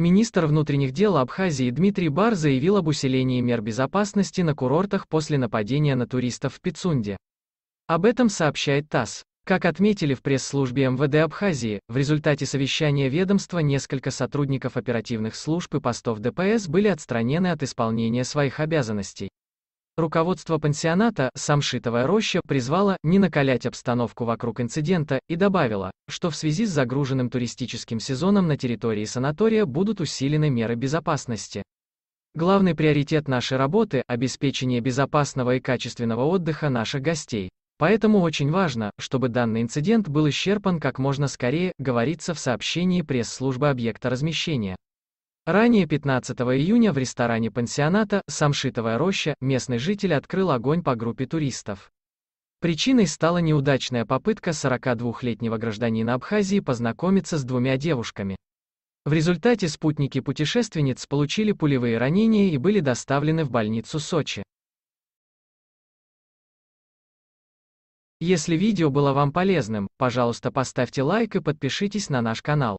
Министр внутренних дел Абхазии Дмитрий Бар заявил об усилении мер безопасности на курортах после нападения на туристов в Пицунде. Об этом сообщает ТАСС. Как отметили в пресс-службе МВД Абхазии, в результате совещания ведомства несколько сотрудников оперативных служб и постов ДПС были отстранены от исполнения своих обязанностей. Руководство пансионата «Самшитовая роща» призвало не накалять обстановку вокруг инцидента и добавило, что в связи с загруженным туристическим сезоном на территории санатория будут усилены меры безопасности. Главный приоритет нашей работы – обеспечение безопасного и качественного отдыха наших гостей. Поэтому очень важно, чтобы данный инцидент был исчерпан как можно скорее, говорится в сообщении пресс-службы объекта размещения. Ранее 15 июня в ресторане пансионата «Самшитовая роща» местный житель открыл огонь по группе туристов. Причиной стала неудачная попытка 42-летнего гражданина Абхазии познакомиться с двумя девушками. В результате спутники путешественниц получили пулевые ранения и были доставлены в больницу Сочи. Если видео было вам полезным, пожалуйста поставьте лайк и подпишитесь на наш канал.